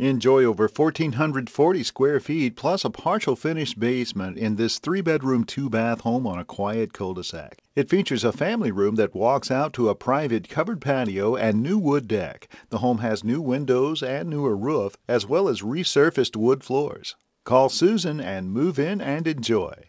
Enjoy over 1,440 square feet plus a partial finished basement in this three bedroom, two bath home on a quiet cul de sac. It features a family room that walks out to a private covered patio and new wood deck. The home has new windows and newer roof, as well as resurfaced wood floors. Call Susan and move in and enjoy.